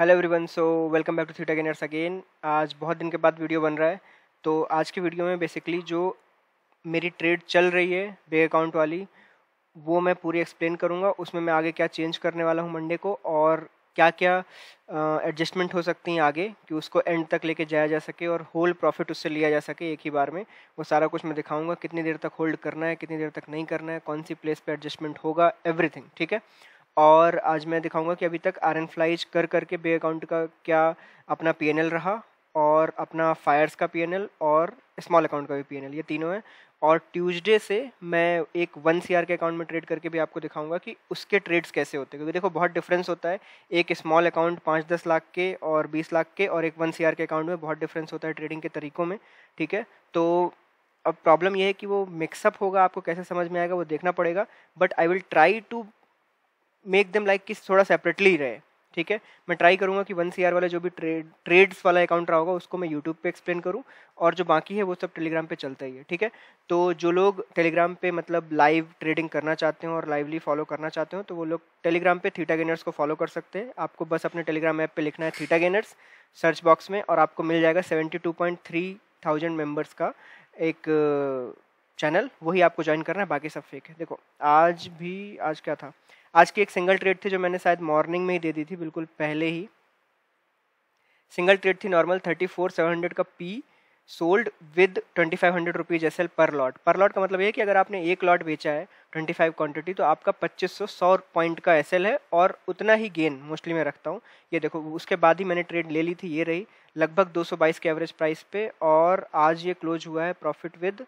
Hello everyone so welcome back to theta gainers again आज बहुत दिन के बाद वीडियो बन रहा है तो आज की वीडियो में बेसिकली जो मेरी ट्रेड चल रही है बे अकाउंट वाली वो मैं पूरी एक्सप्लेन करूँगा उसमें मैं आगे क्या चेंज करने वाला हूँ मंडे को और क्या क्या एडजस्टमेंट हो सकती हैं आगे कि उसको एंड तक लेके जाया जा सके और होल प्रॉफिट उससे लिया जा सके एक ही बार में वो सारा कुछ मैं दिखाऊंगा कितनी देर तक होल्ड करना है कितनी देर तक नहीं करना है कौन सी प्लेस पे एडजस्टमेंट होगा एवरीथिंग ठीक है और आज मैं दिखाऊंगा कि अभी तक आर एन फ्लाइज कर करके बे अकाउंट का क्या अपना पी रहा और अपना फायर्स का पी और स्मॉल अकाउंट का भी पी ये तीनों हैं और ट्यूसडे से मैं एक वन सी के अकाउंट में ट्रेड करके भी आपको दिखाऊंगा कि उसके ट्रेड्स कैसे होते हैं क्योंकि देखो बहुत डिफरेंस होता है एक स्मॉल अकाउंट पाँच दस लाख के और बीस लाख के और एक वन सी के अकाउंट में बहुत डिफरेंस होता है ट्रेडिंग के तरीक़ों में ठीक है तो अब प्रॉब्लम यह है कि वो मिक्सअप होगा आपको कैसे समझ में आएगा वो देखना पड़ेगा but I will try to make them like कि थोड़ा सेपरेटली रहे ठीक है मैं ट्राई करूँगा कि वन सी वाला जो भी ट्रेड ट्रेड्स वाला अकाउंट रहा होगा उसको मैं यूट्यूब पे एक्सप्लेन करूँ और जो बाकी है वो सब टेलीग्राम पे चलता ही है ठीक है तो जो लोग टेलीग्राम पे मतलब लाइव ट्रेडिंग करना चाहते हो और लाइवली फॉलो करना चाहते हो तो वो लोग टेलीग्राम पे थीटा गेनर्स को फॉलो कर सकते हैं आपको बस अपने टेलीग्राम ऐप पर लिखना है थीटा गेनर्स सर्च बॉक्स में और आपको मिल जाएगा seventy two point three thousand members का एक चैनल uh, वही आपको ज्वाइन करना है बाकी सब फेक है देखो आज भी आज क्या था आज की एक सिंगल ट्रेड थी जो मैंने शायद मॉर्निंग में ही दे दी थी बिल्कुल पहले ही सिंगल ट्रेड थी normal thirty four seven hundred का P sold with twenty five hundred rupees as per lot per lot का मतलब ये कि अगर आपने एक लॉट बेचा है ट्वेंटी फाइव क्वान्टिटी तो आपका पच्चीस सौ सौ पॉइंट का एस है और उतना ही गेन मोस्टली मैं रखता हूँ ये देखो उसके बाद ही मैंने ट्रेड ले ली थी ये रही लगभग दो सौ बाईस के एवरेज प्राइस पे और आज ये क्लोज हुआ है प्रॉफिट विद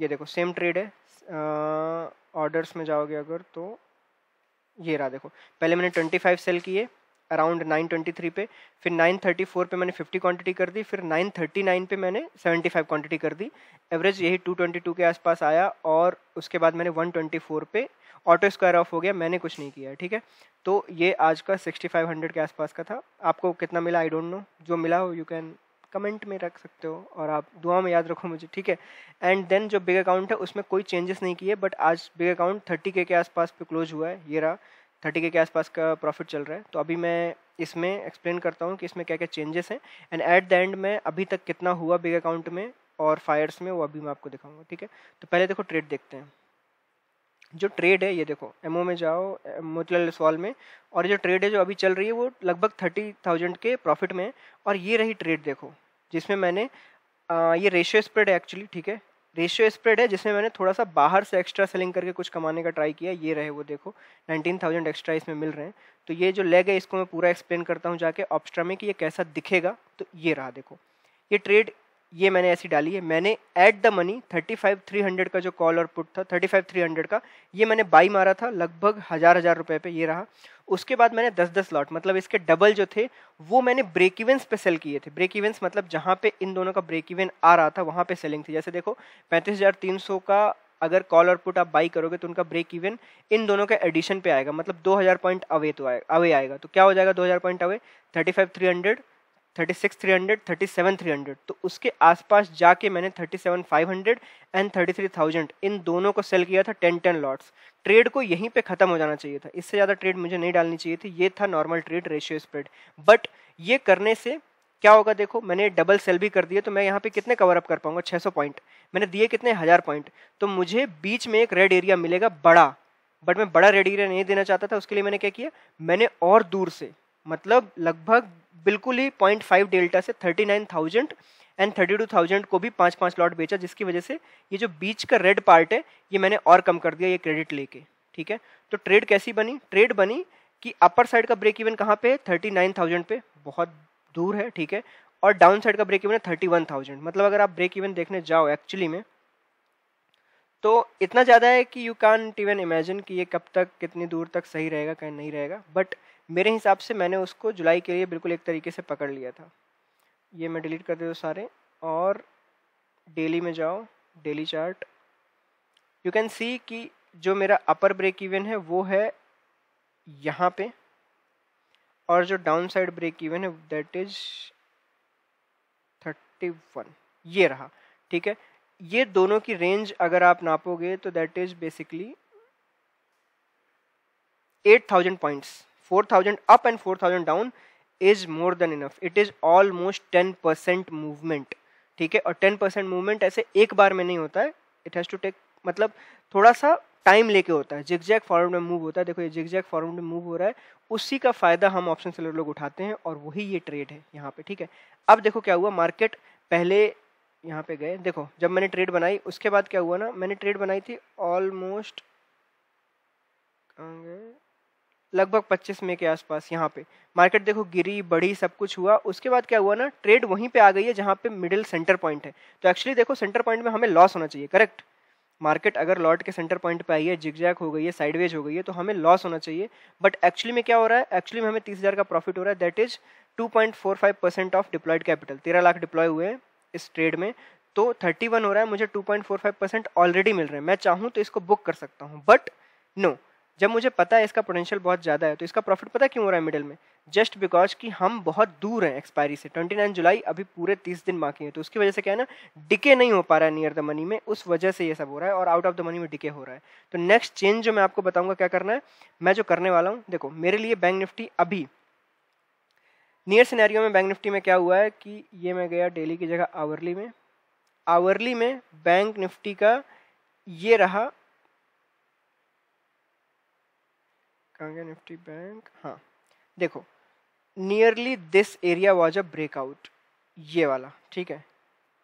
ये देखो सेम ट्रेड है ऑर्डर्स में जाओगे अगर तो ये रहा देखो पहले मैंने ट्वेंटी फाइव सेल किए अराउंड नाइन ट्वेंटी थ्री पे फिर नाइन थर्टी फोर पर मैंने फिफ्टी क्वांटिटी कर दी फिर नाइन थर्टी नाइन पे मैंने सेवेंटी फाइव क्वांटिटी कर दी एवरेज यही टू ट्वेंटी टू के आसपास आया और उसके बाद मैंने वन ट्वेंटी फोर पे ऑटो स्क्वायर ऑफ हो गया मैंने कुछ नहीं किया ठीक है तो ये आज का सिक्सटी फाइव हंड्रेड के आसपास का था आपको कितना मिला आई डोंट नो जो मिला हो यू कैन कमेंट में रख सकते हो और आप दुआ में याद रखो मुझे ठीक है एंड देन जो बिग अकाउंट है उसमें कोई चेंजेस नहीं किए बट आज बिग अकाउंट थर्टी के के आसपास पे क्लोज हुआ है ये रहा थर्टी के के आसपास का प्रॉफिट चल रहा है तो अभी मैं इसमें एक्सप्लेन करता हूँ कि इसमें क्या क्या चेंजेस हैं एंड एट द एंड में अभी तक कितना हुआ बिग अकाउंट में और फायर्स में वो अभी मैं आपको दिखाऊंगा ठीक है तो पहले देखो ट्रेड देखते हैं जो ट्रेड है ये देखो एमओ में जाओ मोतीलाल सवाल में और जो ट्रेड है जो अभी चल रही है वो लगभग थर्टी थाउजेंड के प्रॉफिट में है और ये रही ट्रेड देखो जिसमें मैंने आ, ये रेशियो स्प्रेड है एक्चुअली ठीक है रेशियो स्प्रेड है जिसमें मैंने थोड़ा सा बाहर से एक्स्ट्रा सेलिंग करके कुछ कमाने का ट्राई किया ये रहे वो देखो 19,000 एक्स्ट्रा इसमें मिल रहे हैं तो ये जो लेग है इसको मैं पूरा एक्सप्लेन करता हूँ जाके ऑप्स्ट्रा में कि ये कैसा दिखेगा तो ये रहा देखो ये ट्रेड ये मैंने ऐसी डाली है मैंने at the money thirty five three hundred का जो कॉल और पुट था थर्टी फाइव थ्री हंड्रेड का ये मैंने बाई मारा था लगभग हज़ार हज़ार रुपये पे ये रहा उसके बाद मैंने दस दस लॉट मतलब इसके डबल जो थे वो मैंने ब्रेक इवेंस पे सेल किए थे ब्रेक इवेंस मतलब जहाँ पे इन दोनों का ब्रेक इवेंट आ रहा था वहाँ पे सेलिंग थी जैसे देखो पैंतीस हज़ार तीन सौ का अगर कॉल और पुट आप बाई करोगे तो उनका ब्रेक इवन इन दोनों के एडिशन पे आएगा मतलब 2000 पॉइंट अवे तो आएगा अवे आएगा तो क्या हो जाएगा 2000 point away 35300 thirty six three hundred thirty seven three hundred तो उसके आसपास जाके मैंने thirty seven five hundred and thirty three thousand इन दोनों को सेल किया था टेन टेन लॉट्स ट्रेड को यहीं पे ख़त्म हो जाना चाहिए था इससे ज़्यादा ट्रेड मुझे नहीं डालनी चाहिए थी ये था normal trade ratio spread but ये करने से क्या होगा देखो मैंने डबल सेल भी कर दिया तो मैं यहाँ पे कितने कवर अप कर पाऊंगा सौ पॉइंट मैंने दिए कितने हज़ार पॉइंट तो मुझे बीच में एक रेड एरिया मिलेगा बड़ा बट मैं बड़ा रेड एरिया नहीं देना चाहता था उसके लिए मैंने क्या किया मैंने और दूर से मतलब लगभग बिल्कुल ही पॉइंट फाइव डेल्टा से thirty nine thousand and thirty two thousand को भी पाँच पाँच लॉट बेचा जिसकी वजह से ये जो बीच का रेड पार्ट है ये मैंने और कम कर दिया ये क्रेडिट लेके ठीक है तो ट्रेड कैसी बनी ट्रेड बनी कि अपर साइड का ब्रेक इवन कहाँ पे है थर्टी नाइन थाउजेंड पे बहुत दूर है ठीक है और डाउन साइड का ब्रेक इवन है थर्टी वन थाउजेंड मतलब अगर आप ब्रेक इवन देखने जाओ एक्चुअली में तो इतना ज़्यादा है कि यू कान इवन इमेजिन कि ये कब तक कितनी दूर तक सही रहेगा कहीं नहीं रहेगा बट मेरे हिसाब से मैंने उसको जुलाई के लिए बिल्कुल एक तरीके से पकड़ लिया था ये मैं डिलीट कर देता हूँ सारे और डेली में जाओ daily chart you can see कि जो मेरा अपर ब्रेक इवन है वो है यहाँ पे और जो डाउन साइड ब्रेक इवन है दैट इज थर्टी वन ये रहा ठीक है ये दोनों की रेंज अगर आप नापोगे तो that is basically eight thousand points 4000 up and 4000 down is more than enough it is almost ten percent movement ठीक है और टेन परसेंट मूवमेंट ऐसे एक बार में नहीं होता है इट हैज़ टू टेक मतलब थोड़ा सा टाइम लेके होता है जिगजैक जैक फॉर्म में मूव होता है देखो ये जिगजैक फॉर्म में मूव हो रहा है उसी का फ़ायदा हम ऑप्शन सेलर लोग उठाते हैं और वही ये ट्रेड है यहाँ पे ठीक है अब देखो क्या हुआ मार्केट पहले यहाँ पे गए देखो जब मैंने ट्रेड बनाई उसके बाद क्या हुआ ना मैंने ट्रेड बनाई थी ऑलमोस्ट लगभग 25 में के आसपास यहाँ पे मार्केट देखो गिरी बढ़ी सब कुछ हुआ उसके बाद क्या हुआ ना ट्रेड वहीं पे आ गई है जहाँ पे मिडिल सेंटर पॉइंट है तो एक्चुअली देखो सेंटर पॉइंट में हमें लॉस होना चाहिए करेक्ट मार्केट अगर लॉट के सेंटर पॉइंट पे आई है जिगजैक हो गई है साइडवेज हो गई है तो हमें लॉस होना चाहिए बट एक्चुअली में क्या हो रहा है एक्चुअली में हमें तीस हज़ार का प्रॉफिट हो रहा है that is two percent of deployed capital तेरह लाख डिप्लॉय हुए हैं इस ट्रेड में तो थर्टी हो रहा है मुझे टू परसेंट ऑलरेडी मिल रहा है मैं चाहूँ तो इसको बुक कर सकता हूँ बट नो no, जब मुझे पता है इसका पोटेंशियल बहुत ज़्यादा है तो इसका प्रॉफिट पता क्यों हो रहा है मिडिल में जस्ट बिकॉज कि हम बहुत दूर हैं एक्सपायरी से 29 जुलाई अभी पूरे 30 दिन बाकी हैं तो उसकी वजह से क्या है ना डिके नहीं हो पा रहा है नियर द मनी में उस वजह से ये सब हो रहा है और आउट ऑफ द मनी में डिके हो रहा है तो नेक्स्ट चेंज जो मैं आपको बताऊंगा क्या करना है मैं जो करने वाला हूँ देखो मेरे लिए बैंक निफ्टी अभी नियर सिनेरियो में बैंक निफ्टी में क्या हुआ है कि ये मैं गया डेली की जगह आवरली में आवरली में बैंक निफ्टी का ये रहा कहाँ गया निफ्टी बैंक हाँ देखो nearly this area was a breakout ये वाला ठीक है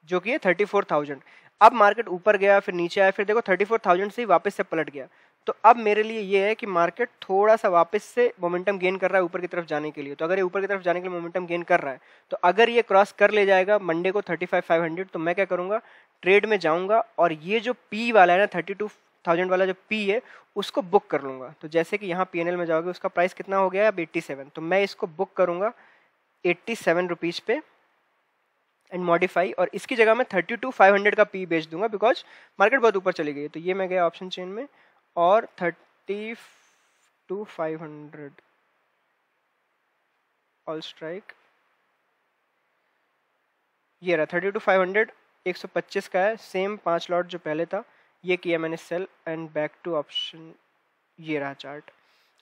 जो कि है थर्टी फोर थाउजेंड अब मार्केट ऊपर गया फिर नीचे आया फिर देखो थर्टी फोर थाउजेंड से ही वापस से पलट गया तो अब मेरे लिए ये है कि मार्केट थोड़ा सा वापस से मोमेंटम गेन कर रहा है ऊपर की तरफ जाने के लिए तो अगर ये ऊपर की तरफ जाने के लिए मोमेंटम गेन कर रहा है तो अगर ये क्रॉस कर ले जाएगा मंडे को थर्टी फाइव फाइव हंड्रेड तो मैं क्या करूँगा ट्रेड में जाऊँगा और ये जो पी वाला है ना थर्टी टू थाउजेंड वाला जो पी है उसको बुक कर लूँगा तो जैसे कि यहाँ पी में जाओगे उसका प्राइस कितना हो गया अब एट्टी सेवन तो मैं इसको बुक करूँगा एट्टी सेवन रुपीज़ पे एंड मॉडिफाई और इसकी जगह मैं थर्टी टू फाइव हंड्रेड का पी बेच दूंगा बिकॉज मार्केट बहुत ऊपर चली गई है तो ये मैं गया ऑप्शन चेन में और thirty two five hundred all strike ये रहा थर्टी टू फाइव हंड्रेड एक सौ पच्चीस का है सेम पाँच लॉट जो पहले था ये किया मैंने sell and back to option ये रहा चार्ट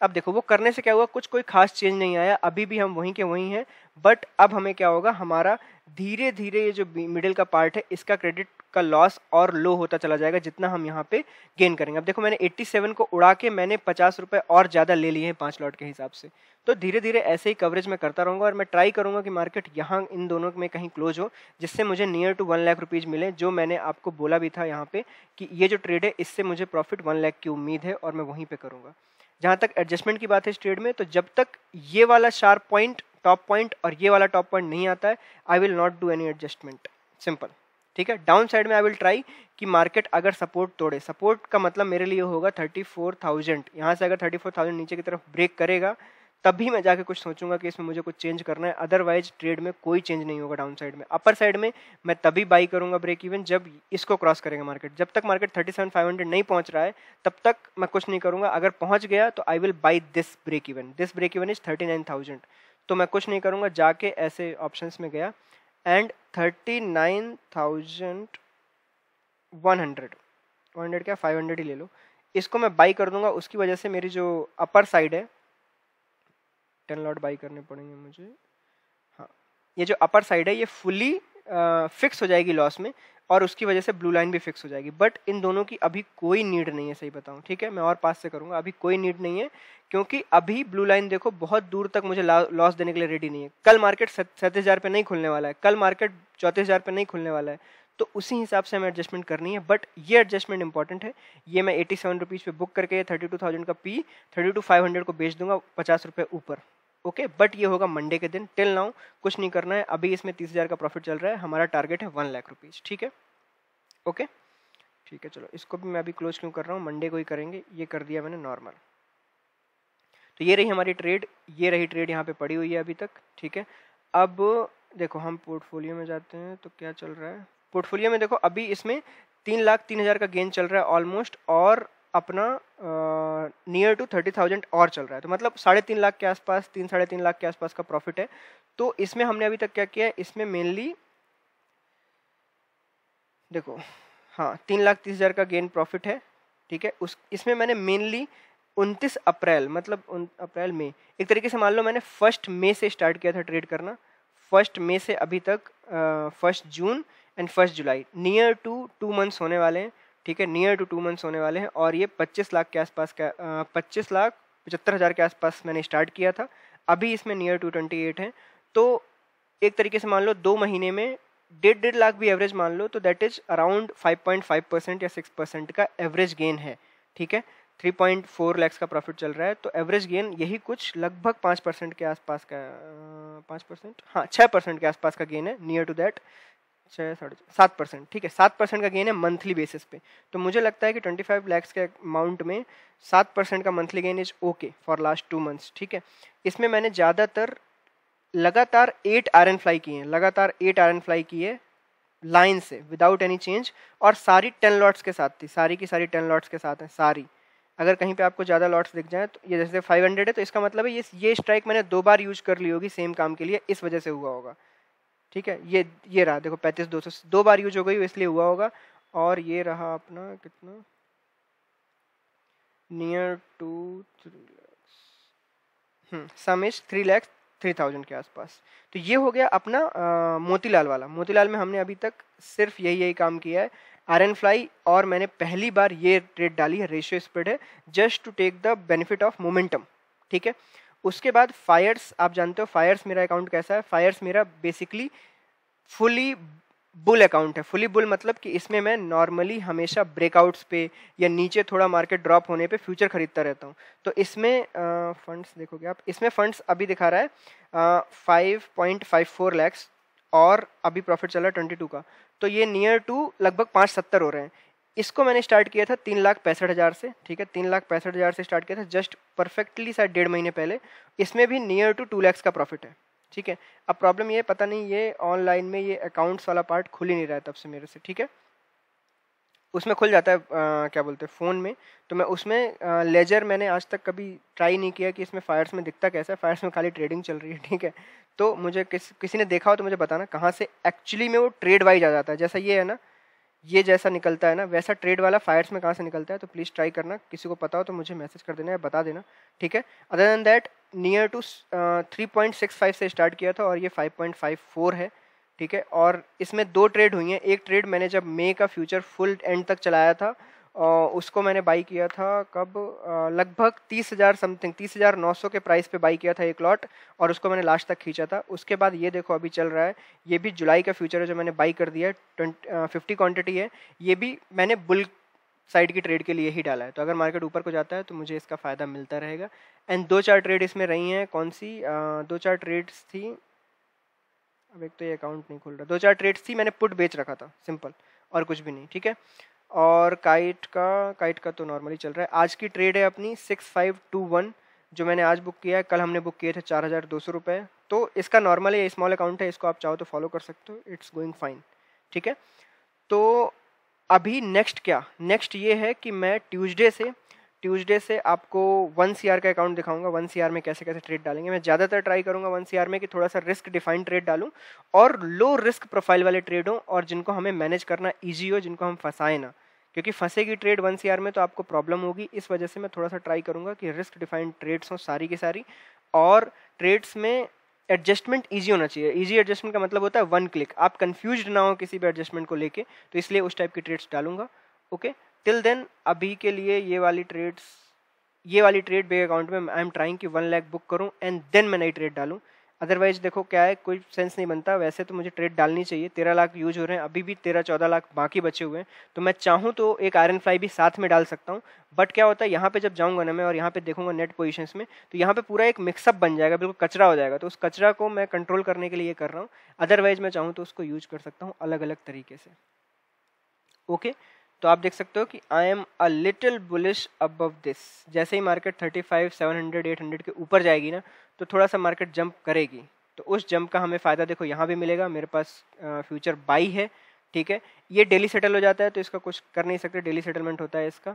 अब देखो वो करने से क्या हुआ कुछ कोई खास चेंज नहीं आया अभी भी हम वहीं के वहीं हैं बट अब हमें क्या होगा हमारा धीरे धीरे ये जो मिडिल का पार्ट है इसका क्रेडिट का लॉस और लो होता चला जाएगा जितना हम यहाँ पे गेन करेंगे अब देखो मैंने 87 को उड़ा के मैंने पचास रुपये और ज़्यादा ले लिए हैं पाँच लॉट के हिसाब से तो धीरे धीरे ऐसे ही कवरेज मैं करता रहूँगा और मैं ट्राई करूँगा कि मार्केट यहाँ इन दोनों में कहीं क्लोज हो जिससे मुझे near to one lakh rupees मिले जो मैंने आपको बोला भी था यहाँ पे कि ये जो ट्रेड है इससे मुझे प्रॉफिट वन लाख की उम्मीद है और मैं वहीं पर करूँगा जहां तक एडजस्टमेंट की बात है इस ट्रेड में तो जब तक ये वाला शार्प पॉइंट टॉप पॉइंट और ये वाला टॉप पॉइंट नहीं आता है I will not do any adjustment simple ठीक है डाउन साइड में आई विल ट्राई कि मार्केट अगर सपोर्ट तोड़े सपोर्ट का मतलब मेरे लिए होगा थर्टी फोर थाउजेंड यहाँ से अगर थर्टी फोर थाउजेंड नीचे की तरफ ब्रेक करेगा तब भी मैं जाके कुछ सोचूंगा कि इसमें मुझे कुछ चेंज करना है अदरवाइज ट्रेड में कोई चेंज नहीं होगा डाउन साइड में अपर साइड में मैं तभी बाई करूंगा ब्रेक इवन जब इसको क्रॉस करेगा मार्केट जब तक market thirty seven five hundred नहीं पहुंच रहा है तब तक मैं कुछ नहीं करूंगा अगर पहुंच गया तो I will buy this break even this break even is thirty nine thousand तो मैं कुछ नहीं करूंगा जाके ऐसे ऑप्शन में गया and thirty nine thousand one hundred one hundred क्या फाइव हंड्रेड ही ले लो इसको मैं बाई कर दूंगा उसकी वजह से मेरी जो अपर साइड है टेन लॉट बाई करने पड़ेंगे मुझे हाँ ये जो अपर साइड है ये फुली फिक्स हो जाएगी लॉस में और उसकी वजह से ब्लू लाइन भी फिक्स हो जाएगी बट इन दोनों की अभी कोई नीड नहीं है सही बताऊँ ठीक है मैं और पास से करूँगा अभी कोई नीड नहीं है क्योंकि अभी ब्लू लाइन देखो बहुत दूर तक मुझे लॉस देने के लिए रेडी नहीं है कल मार्केट सैंतीस हज़ार पे नहीं खुलने वाला है कल मार्केट चौंतीस हज़ार पे नहीं खुलने वाला है तो उसी हिसाब से हमें एडजस्टमेंट करनी है बट ये एडजस्टमेंट इंपॉर्टेंट है ये मैं एटी सेवन रुपीज़ पे बुक करके थर्टी टू थाउजेंड का P thirty two five hundred को बेच दूंगा पचास रुपये ऊपर ओके बट ये होगा मंडे के दिन टिल नाउ कुछ नहीं करना है अभी इसमें तीस हज़ार का प्रॉफिट चल रहा है हमारा टारगेट है वन लाख रुपीज़ ठीक है ओके ठीक है चलो इसको भी मैं अभी क्लोज क्यों कर रहा हूँ मंडे को ही करेंगे ये कर दिया मैंने नॉर्मल तो ये रही हमारी ट्रेड ये रही ट्रेड यहाँ पे पड़ी हुई है अभी तक ठीक है अब देखो हम पोर्टफोलियो में जाते हैं तो क्या चल रहा है पोर्टफोलियो में देखो अभी इसमें तीन लाख तीन हज़ार का गेन चल रहा है ऑलमोस्ट और अपना नियर टू थर्टी थाउजेंड और चल रहा है तो मतलब साढ़े तीन लाख के आसपास तीन साढ़े तीन लाख के आसपास का प्रॉफिट है तो इसमें हमने अभी तक क्या किया है इसमें मेनली देखो हाँ तीन लाख तीस हज़ार का गेन प्रॉफिट है ठीक है उस इसमें मैंने मेनली उनतीस अप्रैल मतलब उन अप्रैल में एक तरीके से मान लो मैंने फर्स्ट मई से स्टार्ट किया था ट्रेड करना फर्स्ट मई से अभी तक first June and first July near to two months होने वाले हैं ठीक है नियर टू टू मंथ्स होने वाले हैं और ये पच्चीस लाख के आसपास का पच्चीस लाख पचहत्तर हज़ार के आसपास मैंने स्टार्ट किया था अभी इसमें नियर टू ट्वेंटी एट है तो एक तरीके से मान लो दो महीने में डेढ़ डेढ़ लाख भी एवरेज मान लो तो that is around five percent या सिक्स परसेंट का एवरेज गेन है ठीक है फोर लैक्स का प्रॉफिट चल रहा है तो एवरेज गेन यही कुछ लगभग पाँच परसेंट के आसपास का पाँच परसेंट हाँ छः परसेंट के आसपास का गेन है नियर टू दैट छः साढ़े सात परसेंट ठीक है सात परसेंट का गेन है मंथली बेसिस पे तो मुझे लगता है कि ट्वेंटी फाइव लैक्स के अमाउंट में सात परसेंट का monthly gain is okay for last two months ठीक है इसमें मैंने ज़्यादातर लगातार एट आयरन फ्लाई किए हैं लगातार एट आयरन फ्लाई किए लाइन से विदाउट एनी चेंज और सारी टेन लॉट्स के साथ थी सारी की सारी टेन लॉट्स के साथ हैं सारी अगर कहीं पे आपको ज़्यादा लॉट्स दिख जाए तो ये जैसे 500 है तो इसका मतलब है ये ये स्ट्राइक मैंने दो बार यूज कर ली होगी सेम काम के लिए इस वजह से हुआ होगा ठीक है ये ये रहा देखो पैंतीस दो सौ दो बार यूज हो गई इसलिए हुआ होगा और ये रहा अपना कितना near to three lakhs sum is three lakhs three thousand के आसपास तो ये हो गया अपना मोतीलाल वाला मोतीलाल में हमने अभी तक सिर्फ यही यही काम किया है आर एन फ्लाई और मैंने पहली बार ये रेट डाली है रेशियो स्प्रेड है just to take the benefit of momentum ठीक है उसके बाद फायर्स आप जानते हो फायर्स मेरा अकाउंट कैसा है फायर्स मेरा बेसिकली फुली बुल अकाउंट है फुली बुल मतलब कि इसमें मैं नॉर्मली हमेशा ब्रेकआउट्स पे या नीचे थोड़ा मार्केट ड्रॉप होने पे फ्यूचर खरीदता रहता हूँ तो इसमें फंड्स देखोगे आप इसमें फंड्स अभी दिखा रहा है five point five four lakhs और अभी प्रॉफिट चल रहा है ट्वेंटी टू का तो ये नियर टू लगभग पाँच सत्तर हो रहे हैं इसको मैंने स्टार्ट किया था तीन लाख पैंसठ हज़ार से ठीक है तीन लाख पैंसठ हज़ार से स्टार्ट किया था जस्ट परफेक्टली शायद डेढ़ महीने पहले इसमें भी नियर टू टू लैक्स का प्रॉफिट है ठीक है अब प्रॉब्लम ये पता नहीं ये ऑनलाइन में ये अकाउंट्स वाला पार्ट खुल ही नहीं रहा तब से मेरे से ठीक है उसमें खुल जाता है आ, क्या बोलते हैं फ़ोन में तो मैं उसमें आ, लेजर मैंने आज तक कभी ट्राई नहीं किया कि इसमें फायर्स में दिखता कैसा है फायर्स में खाली ट्रेडिंग चल रही है ठीक है तो मुझे किस किसी ने देखा हो तो मुझे बताना कहाँ से एक्चुअली में वो ट्रेड वाइज आ जाता है जैसा ये है ना ये जैसा निकलता है ना वैसा ट्रेड वाला फायर्स में कहाँ से निकलता है तो प्लीज़ ट्राई करना किसी को पता हो तो मुझे मैसेज कर देना या बता देना ठीक है other than that near to three point six five से स्टार्ट किया था और ये फाइव पॉइंट फाइव फोर है ठीक है और इसमें दो ट्रेड हुई हैं एक ट्रेड मैंने जब मे का फ्यूचर फुल एंड तक चलाया था उसको मैंने बाई किया था कब लगभग तीस हज़ार समथिंग तीस हज़ार नौ सौ के प्राइस पे बाई किया था एक लॉट और उसको मैंने लास्ट तक खींचा था उसके बाद ये देखो अभी चल रहा है ये भी जुलाई का फ्यूचर है जो मैंने बाई कर दिया है फिफ्टी क्वान्टिटी है ये भी मैंने बुल साइड की ट्रेड के लिए ही डाला है तो अगर मार्केट ऊपर को जाता है तो मुझे इसका फ़ायदा मिलता रहेगा एंड दो चार ट्रेड इसमें रही हैं कौन सी आ, दो चार ट्रेड्स थी अब एक तो ये अकाउंट नहीं खुल रहा दो चार ट्रेड्स थी मैंने पुट बेच रखा था सिंपल और कुछ भी नहीं ठीक है और काइट का काइट का तो नॉर्मली चल रहा है आज की ट्रेड है अपनी सिक्स फाइव टू वन जो मैंने आज बुक किया है कल हमने बुक किए थे चार हज़ार दो सौ रुपये तो इसका नॉर्मल है स्मॉल अकाउंट है इसको आप चाहो तो फॉलो कर सकते हो इट्स गोइंग फाइन ठीक है तो अभी नेक्स्ट क्या नेक्स्ट ये है कि मैं ट्यूजडे से ट्यूजडे से आपको वन सी का अकाउंट दिखाऊंगा वन सी में कैसे कैसे ट्रेड डालेंगे मैं ज़्यादातर ट्राई करूंगा वन सी में कि थोड़ा सा रिस्क डिफाइंड ट्रेड डालूं और लो रिस्क प्रोफाइल वाले ट्रेड हों और जिनको हमें मैनेज करना ईजी हो जिनको हम फंसाएं ना क्योंकि फंसेगी ट्रेड वन सी में तो आपको प्रॉब्लम होगी इस वजह से मैं थोड़ा सा ट्राई करूंगा कि रिस्क डिफाइंड ट्रेड्स हों सारी की सारी और ट्रेड्स में एडजस्टमेंट ईजी होना चाहिए ईजी एडजस्टमेंट का मतलब होता है वन क्लिक आप कन्फ्यूज ना हो किसी भी एडजस्टमेंट को लेके तो इसलिए उस टाइप की ट्रेड्स डालूंगा ओके okay? टिल देन अभी के लिए ये वाली ट्रेड्स ये वाली ट्रेड बे अकाउंट में आई एम ट्राइंग कि वन लैख बुक करूँ एंड देन मैं नई ट्रेड डालूँ अदरवाइज देखो क्या है कोई सेंस नहीं बनता वैसे तो मुझे ट्रेड डालनी चाहिए तेरह लाख यूज हो रहे हैं अभी भी तेरह चौदह लाख बाकी बचे हुए हैं तो मैं चाहूँ तो एक आयरन फ्लाई भी साथ में डाल सकता हूँ बट क्या होता है यहाँ पे जब जाऊँगा ना मैं और यहाँ पे देखूंगा नेट पोजिशन में तो यहाँ पे पूरा एक मिक्सअप बन जाएगा बिल्कुल कचरा हो जाएगा तो उस कचरा को मैं कंट्रोल करने के लिए कर रहा हूँ अदरवाइज मैं चाहूँ तो उसको यूज कर सकता हूँ अलग अलग तरीके से ओके okay? तो आप देख सकते हो कि I am a little bullish above this जैसे ही मार्केट 35, 700, 800 के ऊपर जाएगी ना तो थोड़ा सा मार्केट जंप करेगी तो उस जंप का हमें फ़ायदा देखो यहाँ भी मिलेगा मेरे पास फ्यूचर बाई है ठीक है ये डेली सेटल हो जाता है तो इसका कुछ कर नहीं सकते डेली सेटलमेंट होता है इसका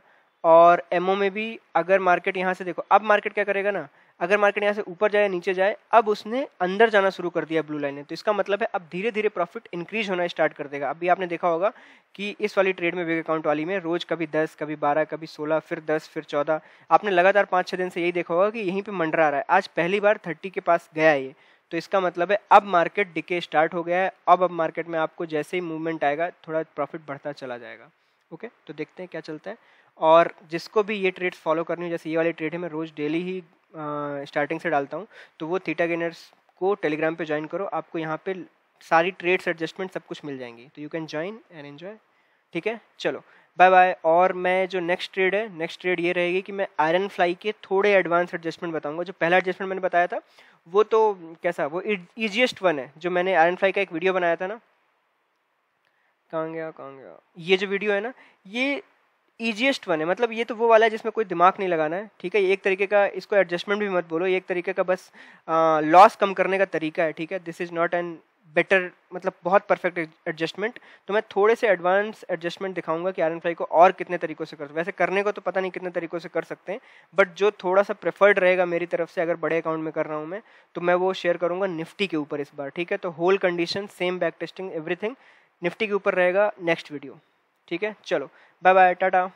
और एमओ में भी अगर मार्केट यहाँ से देखो अब मार्केट क्या करेगा ना अगर मार्केट यहाँ से ऊपर जाए नीचे जाए अब उसने अंदर जाना शुरू कर दिया ब्लू लाइन ने तो इसका मतलब है अब धीरे धीरे प्रॉफिट इंक्रीज होना स्टार्ट कर देगा अभी आपने देखा होगा कि इस वाली ट्रेड में बिग अकाउंट वाली में रोज कभी दस कभी बारह कभी सोलह फिर दस फिर चौदह आपने लगातार पाँच छः दिन से यही देखा होगा कि यहीं पर मंडरा रहा है आज पहली बार थर्टी के पास गया ये तो इसका मतलब है अब मार्केट डिके स्टार्ट हो गया है अब अब मार्केट में आपको जैसे ही मूवमेंट आएगा थोड़ा प्रॉफिट बढ़ता चला जाएगा ओके तो देखते हैं क्या चलता है और जिसको भी ये ट्रेड फॉलो करनी हो जैसे ये वाले ट्रेड है मैं रोज़ डेली ही स्टार्टिंग से डालता हूँ तो वो थीटा गेनर्स को टेलीग्राम पे ज्वाइन करो आपको यहाँ पे सारी ट्रेड्स एडजस्टमेंट सब कुछ मिल जाएंगी तो you can join and enjoy ठीक है चलो बाय बाय और मैं जो नेक्स्ट ट्रेड है नेक्स्ट ट्रेड ये रहेगी कि मैं आयरन फ्लाई के थोड़े एडवांस एडजस्टमेंट बताऊंगा जो पहला एडजस्टमेंट मैंने बताया था वो तो कैसा वो ईजिएस्ट e-, वन है जो मैंने आयरन फ्लाई का एक वीडियो बनाया था ना कहाँ गया कहाँ गया ये जो वीडियो है ना ये ईजिएस्ट वन है मतलब ये तो वो वाला है जिसमें कोई दिमाग नहीं लगाना है ठीक है एक तरीके का इसको एडजस्टमेंट भी मत बोलो ये एक तरीके का बस लॉस कम करने का तरीका है ठीक है this is not an better मतलब बहुत परफेक्ट एडजस्टमेंट तो मैं थोड़े से एडवांस एडजस्टमेंट दिखाऊंगा कि आर फ्लाई को और कितने तरीक़ों से कर वैसे करने को तो पता नहीं कितने तरीक़ों से कर सकते हैं बट जो थोड़ा सा प्रेफर्ड रहेगा मेरी तरफ से अगर बड़े अकाउंट में कर रहा हूँ मैं तो मैं वो शेयर करूँगा निफ्टी के ऊपर इस बार ठीक है तो whole condition same back testing everything Nifty के ऊपर रहेगा नेक्स्ट वीडियो ठीक है चलो बाय बाय टाटा